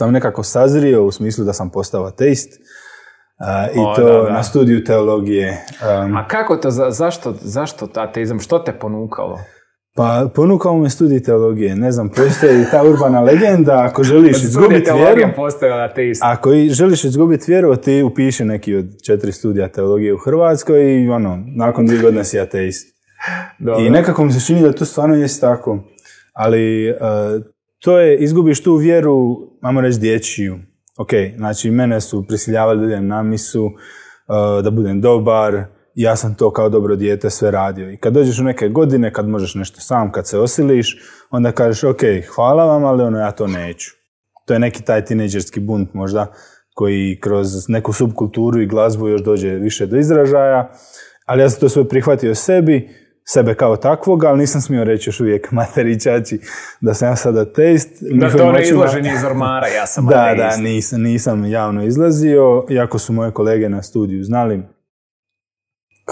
sam nekako sazrio u smislu da sam postao ateist. I to na studiju teologije. Um, A kako to, za, zašto, zašto ateizam, što te ponukalo? Pa ponukao me studij teologije, ne znam, postoji ta urbana legenda, ako želiš izgubiti vjeru, ako želiš izgubiti vjeru, ti upiši neki od četiri studija teologije u Hrvatskoj i ono, nakon dvije godine si ateist. I nekako mi se čini da to stvarno jest tako, ali e, to je, izgubiš tu vjeru, ajmo reći dječiju. Ok, znači mene su prisiljavali da idem na misu, uh, da budem dobar, ja sam to kao dobro dijete sve radio. I kad dođeš u neke godine, kad možeš nešto sam, kad se osiliš, onda kažeš ok, hvala vam, ali ono ja to neću. To je neki taj tineđerski bunt možda, koji kroz neku subkulturu i glazbu još dođe više do izražaja, ali ja sam to sve prihvatio sebi, sebe kao takvog, ali nisam smio reći još uvijek čači da sam ja sada test. Da, to ne iz ormara, ja sam Da, da, nisam, nisam javno izlazio, iako su moje kolege na studiju znali.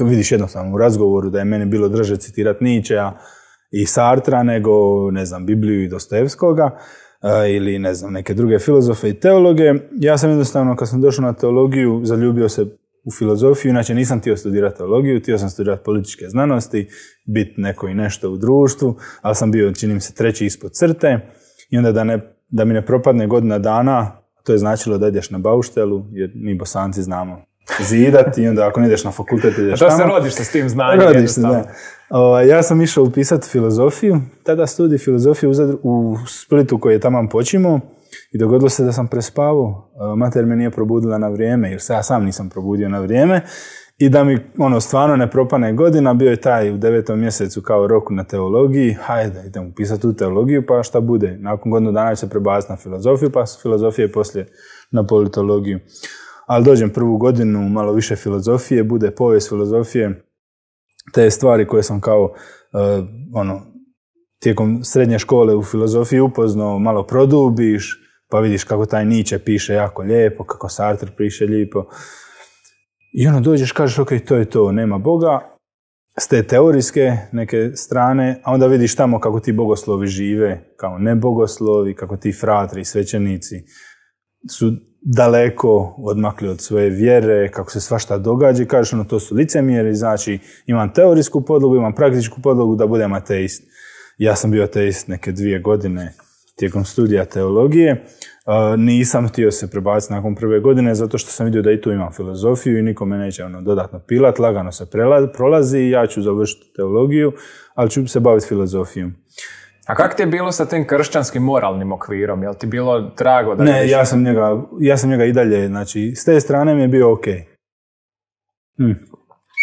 Vidiš jednostavno u razgovoru da je meni bilo drže citirati Nietzschea i Sartra nego, ne znam, Bibliju i Dostojevskoga e, ili ne znam, neke druge filozofe i teologe. Ja sam jednostavno, kad sam došao na teologiju, zaljubio se u filozofiju, inače nisam htio studirati teologiju, htio sam studirati političke znanosti, biti neko i nešto u društvu, ali sam bio, činim se, treći ispod crte i onda da, ne, da mi ne propadne godina dana, to je značilo da ideš na bauštelu, jer mi bosanci znamo zidati i onda ako ne ideš na fakultet ideš tamo. A to se rodiš s tim znanjem. Rodiš ovaj, ja sam išao upisati filozofiju, tada studij filozofije u, u Splitu koji je tamo počimo i dogodilo se da sam prespavao. E, mater me nije probudila na vrijeme, jer se ja sam nisam probudio na vrijeme. I da mi, ono, stvarno ne propane godina, bio je taj u devetom mjesecu kao roku na teologiji, hajde, idem upisati tu teologiju, pa šta bude. Nakon godinu dana će se prebaciti na filozofiju, pa filozofije poslije na politologiju. Ali dođem prvu godinu, malo više filozofije, bude povijest filozofije, te stvari koje sam kao, e, ono, tijekom srednje škole u filozofiji upoznao, malo produbiš, pa vidiš kako taj Nietzsche piše jako lijepo, kako Sartre piše lijepo. I ono dođeš, kažeš, ok, to je to, nema Boga, s te teorijske neke strane, a onda vidiš tamo kako ti bogoslovi žive, kao bogoslovi, kako ti fratri i svećenici su daleko odmakli od svoje vjere, kako se svašta događa i kažeš ono to su licemjeri, znači imam teorijsku podlogu, imam praktičku podlogu da budem ateist. Ja sam bio ateist neke dvije godine tijekom studija teologije. E, nisam htio se prebaciti nakon prve godine zato što sam vidio da i tu imam filozofiju i nikome neće ono dodatno pilat, lagano se prolazi i ja ću završiti teologiju, ali ću se baviti filozofijom. A kako ti je bilo sa tim kršćanskim moralnim okvirom? Jel ti bilo drago da... Ne, ja sam, njega, ja sam njega i dalje, znači, s te strane mi je bio ok.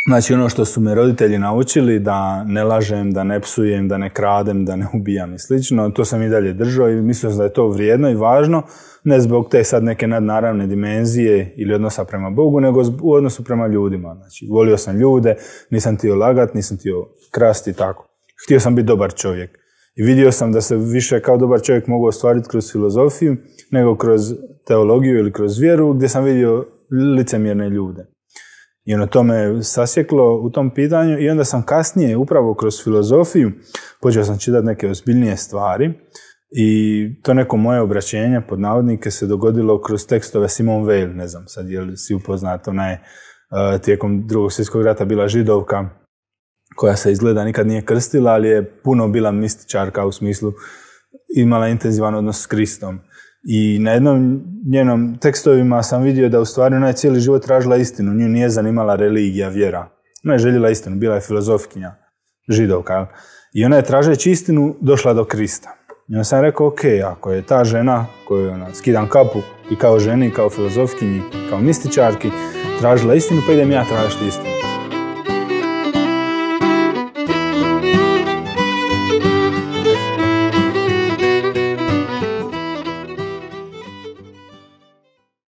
Znači ono što su me roditelji naučili da ne lažem, da ne psujem, da ne kradem, da ne ubijam i slično, to sam i dalje držao i mislio sam da je to vrijedno i važno, ne zbog te sad neke nadnaravne dimenzije ili odnosa prema Bogu, nego u odnosu prema ljudima. Znači, volio sam ljude, nisam tio lagat, nisam tio krasti i tako. Htio sam biti dobar čovjek. I vidio sam da se više kao dobar čovjek mogu ostvariti kroz filozofiju nego kroz teologiju ili kroz vjeru gdje sam vidio licemjerne ljude. I ono to me sasjeklo u tom pitanju i onda sam kasnije upravo kroz filozofiju počeo sam čitati neke ozbiljnije stvari i to neko moje obraćenje pod navodnike se dogodilo kroz tekstove Simon Weil, ne znam sad je li si upoznat, ona je tijekom drugog svjetskog rata bila židovka koja se izgleda nikad nije krstila, ali je puno bila mističarka u smislu imala intenzivan odnos s Kristom. I na jednom njenom tekstovima sam vidio da u stvari ona je cijeli život tražila istinu, nju nije zanimala religija, vjera. Ona je željela istinu, bila je filozofkinja, židovka. I ona je tražeći istinu došla do Krista. I onda sam rekao, ok, ako je ta žena koju skidam kapu i kao ženi, kao filozofkinji, kao mističarki, tražila istinu, pa idem ja tražiti istinu.